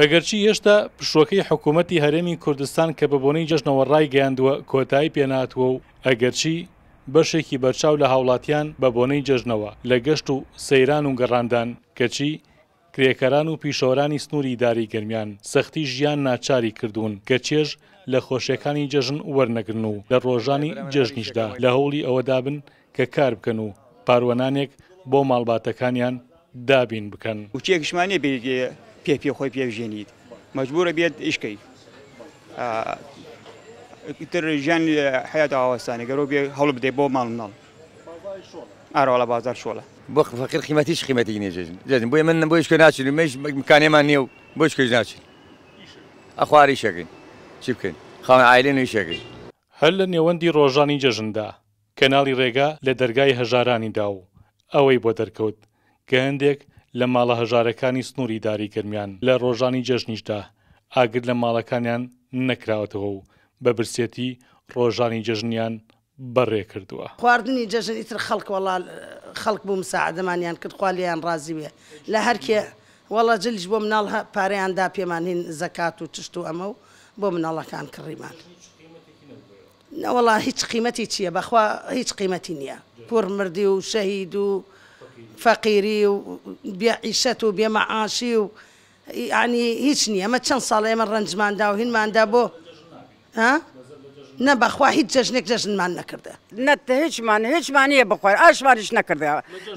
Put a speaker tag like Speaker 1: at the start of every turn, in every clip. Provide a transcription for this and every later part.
Speaker 1: ئەگەرچی هێشتا پشوەکەی حکوومەتتی هەرێمی کوردستان کە بەبوونی جەژنەوە ڕای گەیاندووە کۆتایی پێناتوە و ئەگەرچی بەشێکی بەرچاو لە هاوڵاتیان بە بۆنەی جەژنەوە لە گەشت و سەیران و گەڕاندان کەچی کرێکەران و پیشۆرانی سنووری داری گرمیان سەختی ژیان ناچاری کردوون کە چێژ لە خۆشیەکانی جەژن وەرنەگرن و لە ڕۆژانی جەژنیشدا لە هەوڵی ئەوە دابن کە کار بکەن و پاروەنانێک بۆ ماڵباتەکانیان دابین بکەن وچێکشمانێ پێپی خۆی پێژێنیت مەجبورە بێت ئیشکی تر ژیان حیات ئاوەستانی گەۆ بێ هەڵ بدێ بۆ ماڵ مناڵ ئاراڵە بازار شۆڵە
Speaker 2: بۆ فەقیر قیمەتیش قیمەتی نێژێژن جێن بۆی من بۆ شکە ناچین
Speaker 1: مش مکانێمان نیە و بۆ شکەش ناچین ئەخواری شەکەین چی بکەین خاوە ئایلێن نوی شەکەین هەر لە نێوەندی ڕۆژانی جەژندا کەناڵی ڕێگا لە دەرگای هەژارانی دا و ئەوەی بۆ دەرکەوت کە هەندێک لە ماڵە هەژارەکانی سنووری داریکردمیان لە ڕۆژانی جەژنیشدا ئاگر لە ماڵەکانیان نەکراوەتەوە و بە برسێتی ڕۆژانی جەژنیان بەڕێ کردووە
Speaker 2: خواردنی جەژن ئیتر خەڵک وڵا خەڵک بوو مساعدەمانیان کرد خوالیان ڕازی بێ لە هەرکێ وەڵە جلیش بۆ مناڵ پارەیاندا پێمانین زەکات و چشت و ئەمە و بۆ مناڵەکان کڕیمان. نەوەڵا هیچ قیمەتی چییە بەخوا هیچ قیمەتی نییە پور مردی و شەهید و فەقیری و بێعیشەت و بێمەعاشی و ینی هیچ نییە ئەمە چەند ساڵ ئێمە ڕنجماندا و هینماندا بۆ نە بەخوا هیچ جەژنێک جەژنمان نەکردە نەتە هیچمان هیچمانە بخوار ئاشمانیش نەکردە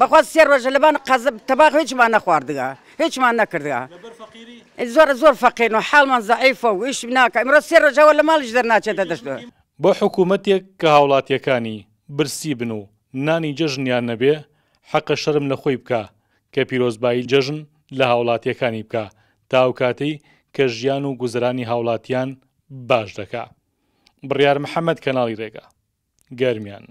Speaker 2: بەخوا سێ ڕۆژە لەبان قەزب تەباق هیچمان نەخواردگە هیچمان نەکردە زۆر زۆر فەقین و حالمان زعیفە و ئیش ناکە ئەمرۆ سێ ڕۆژەوە لە ماڵیش دەرناچێتە دەشتەوە
Speaker 1: بۆ حکوومەتێک کە هاوڵاتیەکانی برسی بن و نانی جەژنیان نەبێ حەقە شەرم لە خۆی بکە کە پیرۆزبایی جەژن لە هاوڵاتیەکانی بکە تاو کاتەی کە ژیان و گوزرانی هاوڵاتیان باش دەکا بڕیار محەممەد کەناڵی ڕێگا گەرمیان.